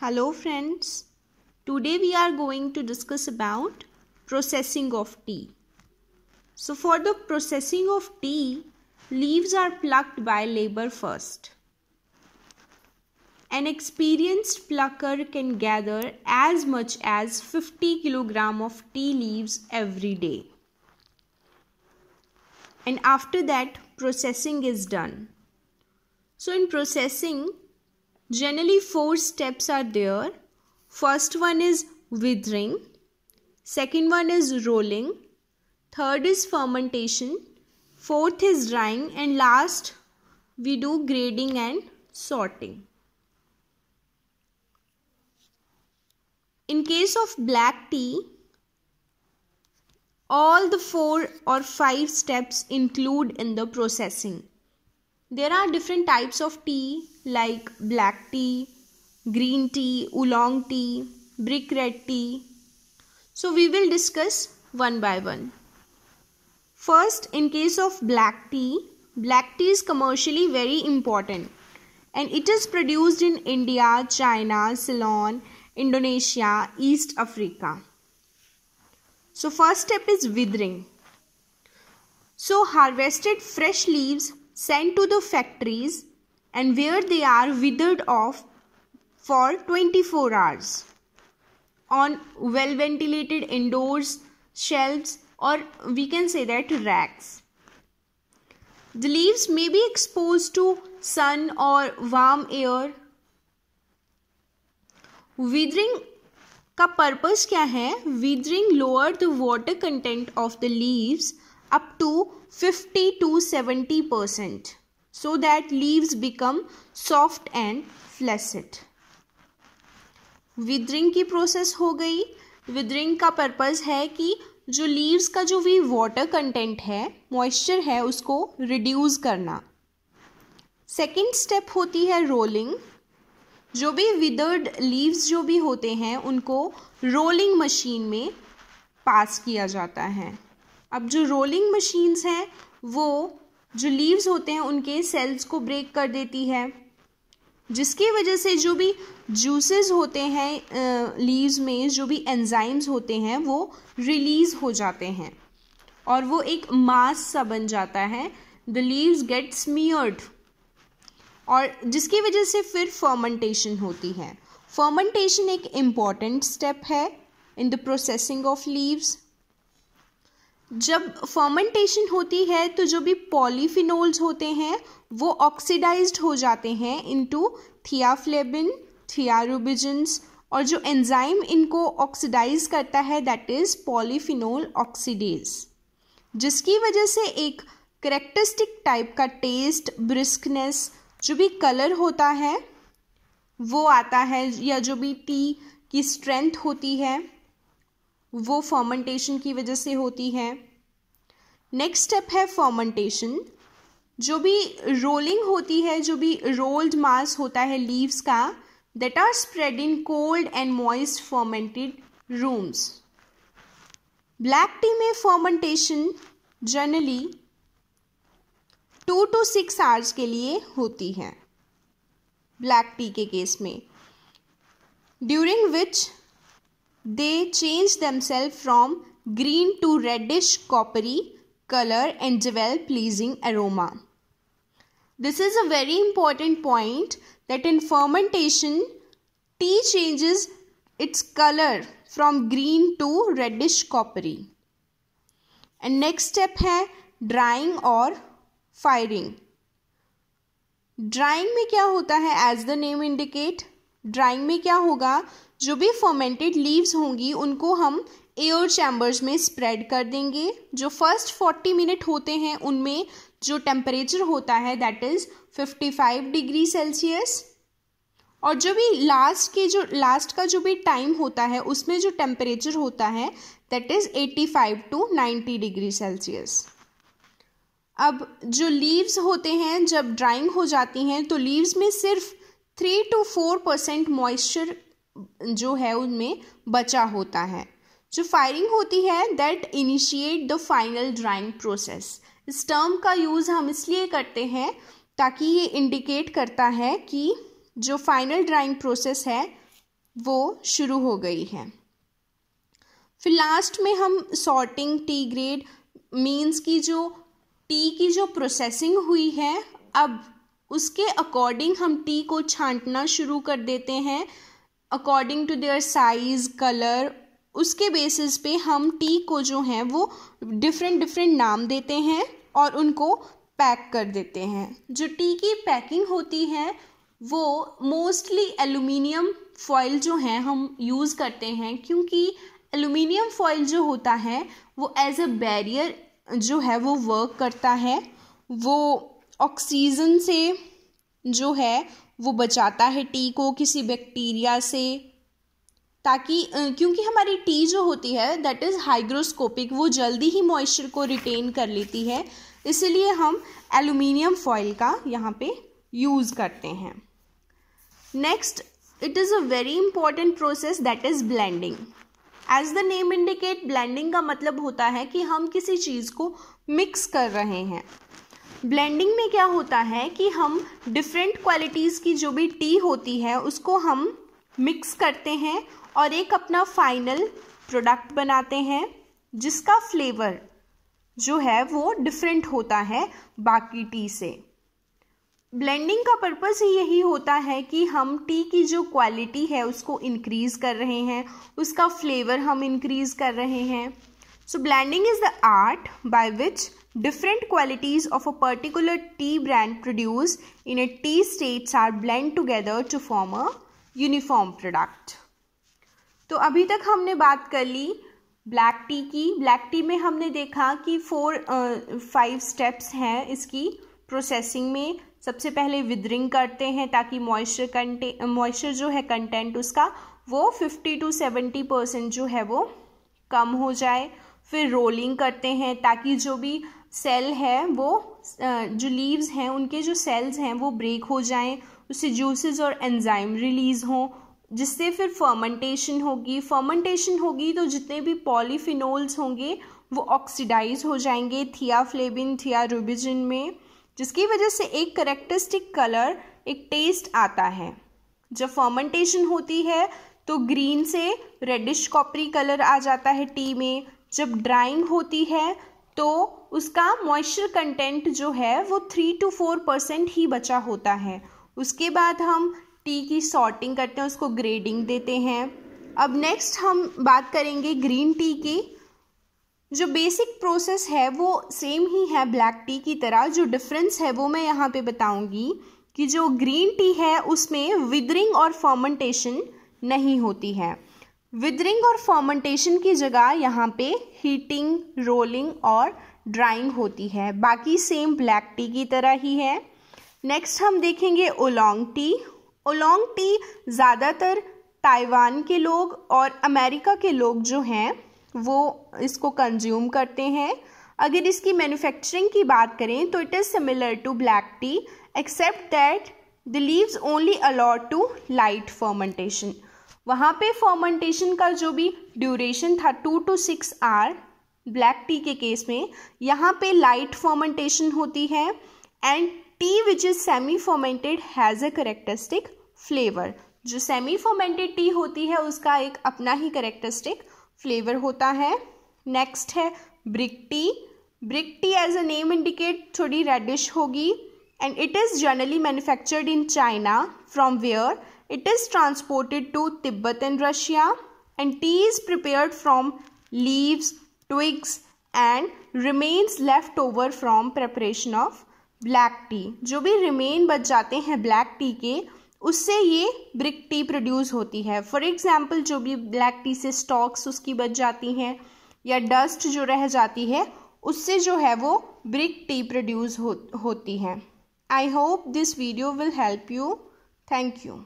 Hello friends, today we are going to discuss about processing of tea. So for the processing of tea, leaves are plucked by labor first. An experienced plucker can gather as much as 50 kg of tea leaves every day. And after that, processing is done. So in processing, generally four steps are there first one is withering second one is rolling third is fermentation fourth is drying and last we do grading and sorting in case of black tea all the four or five steps include in the processing there are different types of tea like black tea, green tea, oolong tea, brick red tea. So we will discuss one by one. First, in case of black tea, black tea is commercially very important and it is produced in India, China, Ceylon, Indonesia, East Africa. So first step is withering. So harvested fresh leaves sent to the factories and where they are withered off for 24 hours on well ventilated indoors shelves or we can say that racks the leaves may be exposed to sun or warm air withering का purpose क्या है Withering lower the water content of the leaves. up to 50 to 70 percent so that leaves become soft and flaccid withering की process हो गई withering का purpose है कि जो लीव्स का जो भी वाटर कंटेंट है मॉइस्चर है उसको रिड्यूस करना सेकंड स्टेप होती है रोलिंग जो भी विदर्ड लीव्स जो भी होते हैं उनको रोलिंग मशीन में पास किया जाता है अब जो रोलिंग मशीन्स हैं वो जो लीव्स होते हैं उनके सेल्स को ब्रेक कर देती है जिसकी वजह से जो भी जूसेस होते हैं लीव्स में जो भी एंजाइम्स होते हैं वो रिलीज़ हो जाते हैं और वो एक मास सा बन जाता है द लीव्स गेट स्मीयर्ड और जिसकी वजह से फिर फर्मेंटेशन होती है फर्मेंटेशन एक इम्पॉर्टेंट स्टेप है in the processing of leaves जब फर्मेंटेशन होती है तो जो भी पॉलीफिनोल्स होते हैं वो ऑक्सीडाइज्ड हो जाते हैं इनटू थियाफ्लेबिन थियारुबिजन्स और जो एंजाइम इनको ऑक्सीडाइज करता है दैट इज़ पॉलीफिनोल ऑक्सीडेज जिसकी वजह से एक करेक्टरिस्टिक टाइप का टेस्ट ब्रिस्कनेस जो भी कलर होता है वो आता है या जो भी टी की स्ट्रेंथ होती है वो फॉर्मेंटेशन की वजह से होती है नेक्स्ट स्टेप है फॉर्मेंटेशन जो भी रोलिंग होती है जो भी रोल्ड मास होता है लीव्स का that are spread in cold and moist fermented rooms black tea में fermentation generally two to six hours के लिए होती है ब्लैक टी के केस में during which They change themselves from green to reddish coppery color and develop pleasing aroma. This is a very important point that in fermentation, tea changes its color from green to reddish coppery. And next step है drying or firing. Drying में क्या होता as the name name drying में क्या होगा जो भी fermented leaves होंगी उनको हम एयर चैम्बर्स में स्प्रेड कर देंगे जो फर्स्ट फोर्टी मिनट होते हैं उनमें जो टेम्परेचर होता है that is fifty five degree Celsius और जो भी लास्ट के जो लास्ट का जो भी टाइम होता है उसमें जो टेम्परेचर होता है that is eighty five to ninety degree Celsius अब जो लीव्स होते हैं जब ड्राइंग हो जाती हैं तो लीव्स में सिर्फ three to four percent moisture जो है उनमें बचा होता है जो फायरिंग होती है that initiate the final drying process इस टर्म का यूज़ हम इसलिए करते हैं ताकि ये इंडिकेट करता है कि जो फाइनल ड्राइंग प्रोसेस है वो शुरू हो गई है फिर लास्ट में हम सॉर्टिंग टी ग्रेड मीन्स की जो टी की जो प्रोसेसिंग हुई है अब उसके अकॉर्डिंग हम टी को छांटना शुरू कर देते हैं according to their size colour उसके बेसिस पे हम टी को जो है वो डिफरेंट डिफरेंट नाम देते हैं और उनको पैक कर देते हैं जो टी की पैकिंग होती है वो मोस्टली एलुमिनियम फॉइल जो है हम यूज़ करते हैं क्योंकि एलुमिनियम फॉइल जो होता है वो एज अ बैरियर जो है वो वर्क करता है वो ऑक्सीजन से जो है वो बचाता है टी को किसी बैक्टीरिया से ताकि क्योंकि हमारी टी जो होती है दैट इज़ हाइग्रोस्कोपिक वो जल्दी ही मॉइस्चर को रिटेन कर लेती है इसलिए हम एलुमिनियम फॉइल का यहाँ पे यूज़ करते हैं next it is a very important process that is blending as the name indicate blending का मतलब होता है कि हम किसी चीज़ को मिक्स कर रहे हैं ब्लेंडिंग में क्या होता है कि हम डिफरेंट क्वालिटीज़ की जो भी टी होती है उसको हम मिक्स करते हैं और एक अपना फाइनल प्रोडक्ट बनाते हैं जिसका फ्लेवर जो है वो डिफरेंट होता है बाकी टी से ब्लेंडिंग का पर्पज़ ही यही होता है कि हम टी की जो क्वालिटी है उसको इंक्रीज़ कर रहे हैं उसका फ्लेवर हम इंक्रीज़ कर रहे हैं So, blending is the art by which different qualities of a particular tea brand produced in a tea states are blend together to form a uniform product. तो अभी तक हमने बात कर ली ब्लैक टी की ब्लैक टी में हमने देखा कि फोर फाइव स्टेप्स हैं इसकी प्रोसेसिंग में सबसे पहले विदरिंग करते हैं ताकि मॉइस्चर कंटे मॉइस्चर जो है कंटेंट उसका वो फिफ्टी टू सेवेंटी परसेंट जो है वो कम हो जाए फिर रोलिंग करते हैं ताकि जो भी सेल है वो जो लीव्स हैं उनके जो सेल्स हैं वो ब्रेक हो जाएं उससे जूसेस और एंजाइम रिलीज़ हों जिससे फिर फर्मेंटेशन होगी फर्मेंटेशन होगी तो जितने भी पॉलीफिनोल्स होंगे वो ऑक्सीडाइज हो जाएंगे थियाफ्लेबिन थियारुबिजिन में जिसकी वजह से एक करेक्टरिस्टिक कलर एक टेस्ट आता है जब फर्मेंटेशन होती है तो ग्रीन से रेडिश कॉपरी कलर आ जाता है टी में जब ड्राइंग होती है तो उसका मॉइस्चर कंटेंट जो है वो थ्री टू फोर परसेंट ही बचा होता है उसके बाद हम टी की सॉर्टिंग करते हैं उसको ग्रेडिंग देते हैं अब नेक्स्ट हम बात करेंगे ग्रीन टी की जो बेसिक प्रोसेस है वो सेम ही है ब्लैक टी की तरह जो डिफरेंस है वो मैं यहाँ पे बताऊँगी कि जो ग्रीन टी है उसमें विदरिंग और फर्मेंटेशन नहीं होती है विदरिंग और फर्मेंटेशन की जगह यहाँ पे हीटिंग रोलिंग और ड्राइंग होती है बाकी सेम ब्लैक टी की तरह ही है नेक्स्ट हम देखेंगे ओलोंग टी ओलोंग टी ज़्यादातर ताइवान के लोग और अमेरिका के लोग जो हैं वो इसको कंज्यूम करते हैं अगर इसकी मैन्युफैक्चरिंग की बात करें तो it is similar to black tea except that the leaves only allowed to light fermentation वहाँ पे फर्मेंटेशन का जो भी ड्यूरेशन था two to six hours black tea के केस में यहाँ पे लाइट फर्मेंटेशन होती है and tea which is semi fermented has a characteristic flavour जो सेमी फर्मेंटेड टी होती है उसका एक अपना ही करेक्टरिस्टिक फ्लेवर होता है नेक्स्ट है brick tea brick tea as a name indicate थोड़ी रेडिश होगी and it is generally manufactured in China from where It is transported to Tibet in Russia and tea is prepared from leaves, twigs and remains left over from preparation of black tea जो भी remain बच जाते हैं black tea के उससे ये brick T produce होती है फॉर एग्ज़ाम्पल जो भी ब्लैक टी से स्टॉक्स उसकी बच जाती हैं या डस्ट जो रह जाती है उससे जो है वो ब्रिक टी प्रोड्यूस हो, होती है I hope this video will help you thank you